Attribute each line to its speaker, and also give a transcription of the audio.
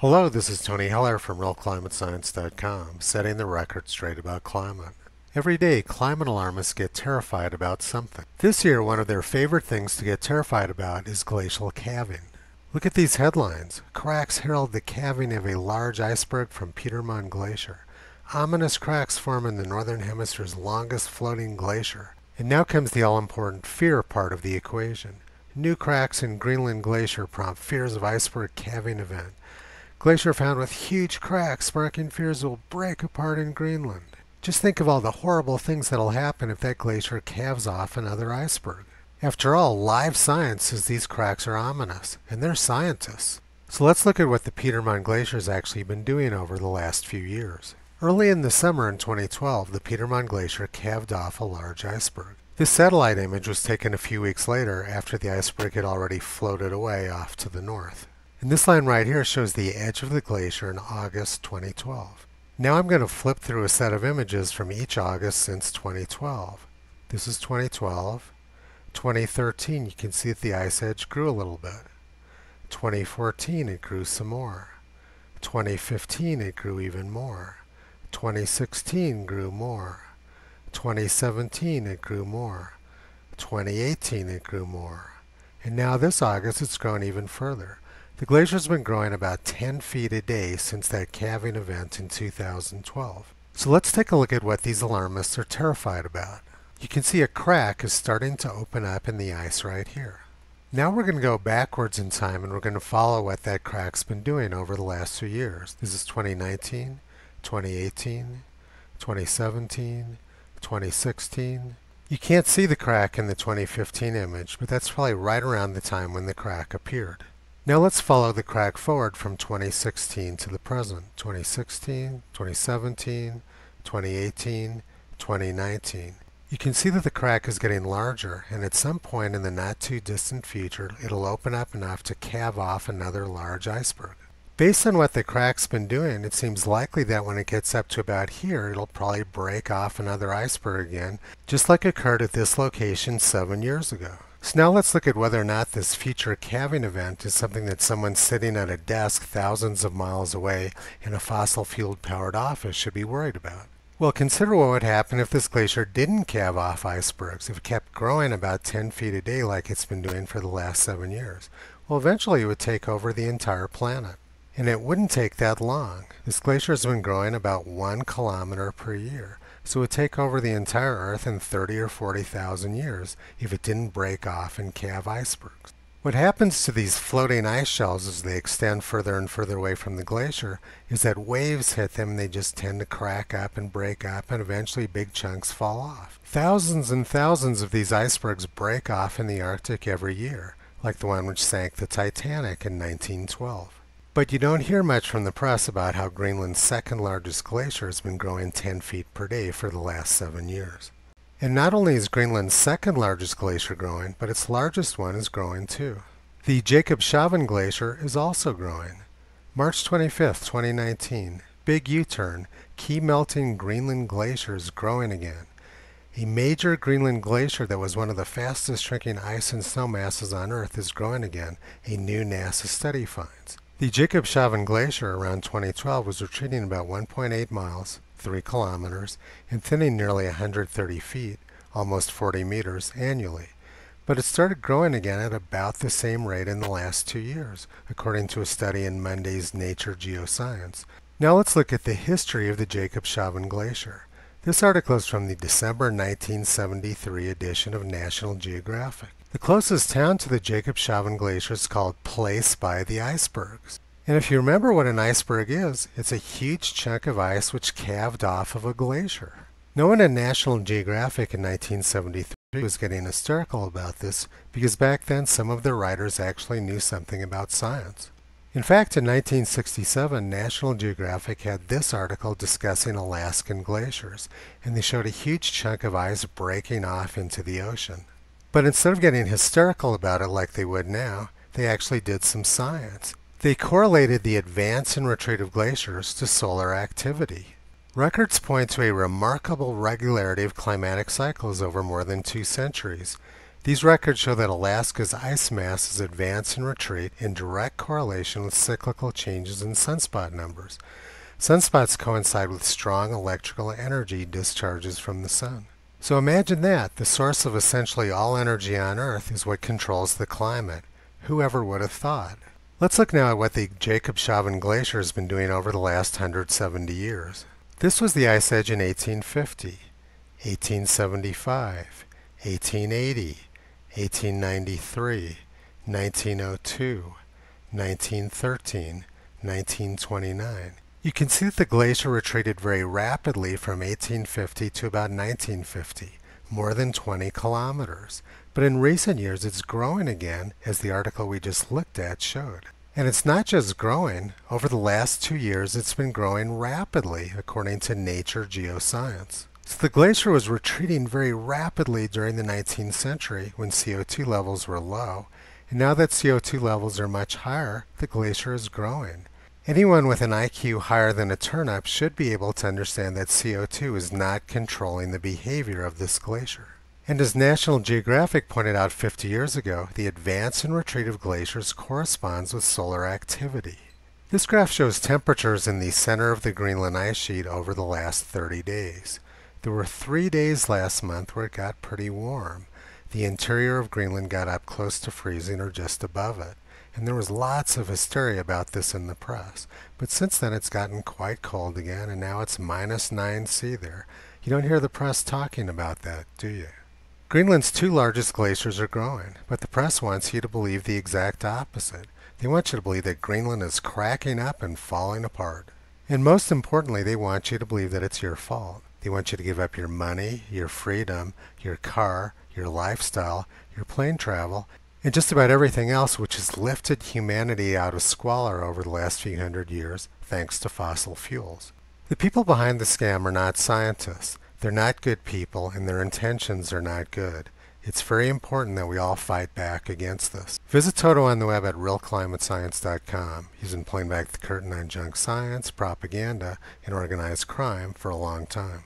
Speaker 1: Hello, this is Tony Heller from RealClimateScience.com, setting the record straight about climate. Every day, climate alarmists get terrified about something. This year, one of their favorite things to get terrified about is glacial calving. Look at these headlines. Cracks herald the calving of a large iceberg from Petermann Glacier. Ominous cracks form in the Northern Hemisphere's longest floating glacier. And now comes the all-important fear part of the equation. New cracks in Greenland Glacier prompt fears of iceberg calving event. Glacier found with huge cracks sparking fears will break apart in Greenland. Just think of all the horrible things that'll happen if that glacier calves off another iceberg. After all, live science says these cracks are ominous, and they're scientists. So let's look at what the Petermann Glacier's actually been doing over the last few years. Early in the summer in 2012, the Petermann Glacier calved off a large iceberg. This satellite image was taken a few weeks later after the iceberg had already floated away off to the north. And this line right here shows the edge of the glacier in August 2012. Now I'm going to flip through a set of images from each August since 2012. This is 2012. 2013, you can see that the ice edge grew a little bit. 2014, it grew some more. 2015, it grew even more. 2016 grew more. 2017 it grew more. 2018 it grew more. And now this August it's grown even further. The glacier's been growing about 10 feet a day since that calving event in 2012. So let's take a look at what these alarmists are terrified about. You can see a crack is starting to open up in the ice right here. Now we're going to go backwards in time and we're going to follow what that crack's been doing over the last few years. This is 2019, 2018, 2017, 2016. You can't see the crack in the 2015 image, but that's probably right around the time when the crack appeared. Now let's follow the crack forward from 2016 to the present, 2016, 2017, 2018, 2019. You can see that the crack is getting larger and at some point in the not too distant future it'll open up enough to calve off another large iceberg. Based on what the crack's been doing, it seems likely that when it gets up to about here, it'll probably break off another iceberg again, just like occurred at this location seven years ago. So now let's look at whether or not this future calving event is something that someone sitting at a desk thousands of miles away in a fossil fuel powered office should be worried about. Well, consider what would happen if this glacier didn't calve off icebergs, if it kept growing about 10 feet a day like it's been doing for the last seven years. Well, eventually it would take over the entire planet. And it wouldn't take that long. This glacier has been growing about one kilometer per year. So it would take over the entire Earth in 30 or 40,000 years if it didn't break off and calve icebergs. What happens to these floating ice shells as they extend further and further away from the glacier is that waves hit them and they just tend to crack up and break up and eventually big chunks fall off. Thousands and thousands of these icebergs break off in the Arctic every year, like the one which sank the Titanic in 1912. But you don't hear much from the press about how Greenland's second largest glacier has been growing 10 feet per day for the last seven years. And not only is Greenland's second largest glacier growing, but its largest one is growing too. The Jacob Chauvin Glacier is also growing. March 25, 2019, big U-turn, key melting Greenland glacier is growing again. A major Greenland glacier that was one of the fastest shrinking ice and snow masses on Earth is growing again, a new NASA study finds. The Jacob Chauvin Glacier around 2012 was retreating about 1.8 miles, 3 kilometers, and thinning nearly 130 feet, almost 40 meters, annually. But it started growing again at about the same rate in the last two years, according to a study in Monday's Nature Geoscience. Now let's look at the history of the Jacob Chauvin Glacier. This article is from the December 1973 edition of National Geographic. The closest town to the Jacob Chauvin Glacier is called Place by the Icebergs. And if you remember what an iceberg is, it's a huge chunk of ice which calved off of a glacier. No one in National Geographic in 1973 was getting hysterical about this because back then some of the writers actually knew something about science. In fact, in 1967, National Geographic had this article discussing Alaskan glaciers, and they showed a huge chunk of ice breaking off into the ocean. But instead of getting hysterical about it like they would now, they actually did some science. They correlated the advance and retreat of glaciers to solar activity. Records point to a remarkable regularity of climatic cycles over more than two centuries, these records show that Alaska's ice masses advance and retreat in direct correlation with cyclical changes in sunspot numbers. Sunspots coincide with strong electrical energy discharges from the sun. So imagine that. The source of essentially all energy on Earth is what controls the climate. Whoever would have thought? Let's look now at what the Jacob Chauvin Glacier has been doing over the last 170 years. This was the ice age in 1850, 1875, 1880, 1893, 1902, 1913, 1929. You can see that the glacier retreated very rapidly from 1850 to about 1950, more than 20 kilometers. But in recent years, it's growing again, as the article we just looked at showed. And it's not just growing. Over the last two years, it's been growing rapidly, according to Nature Geoscience. So the glacier was retreating very rapidly during the 19th century when CO2 levels were low. And now that CO2 levels are much higher, the glacier is growing. Anyone with an IQ higher than a turnip should be able to understand that CO2 is not controlling the behavior of this glacier. And as National Geographic pointed out 50 years ago, the advance and retreat of glaciers corresponds with solar activity. This graph shows temperatures in the center of the Greenland ice sheet over the last 30 days. There were three days last month where it got pretty warm. The interior of Greenland got up close to freezing or just above it, and there was lots of hysteria about this in the press. But since then it's gotten quite cold again, and now it's minus 9 C there. You don't hear the press talking about that, do you? Greenland's two largest glaciers are growing, but the press wants you to believe the exact opposite. They want you to believe that Greenland is cracking up and falling apart. And most importantly, they want you to believe that it's your fault. They want you to give up your money, your freedom, your car, your lifestyle, your plane travel, and just about everything else which has lifted humanity out of squalor over the last few hundred years thanks to fossil fuels. The people behind the scam are not scientists. They're not good people, and their intentions are not good. It's very important that we all fight back against this. Visit Toto on the web at realclimatescience.com. He's been pulling back the curtain on junk science, propaganda, and organized crime for a long time.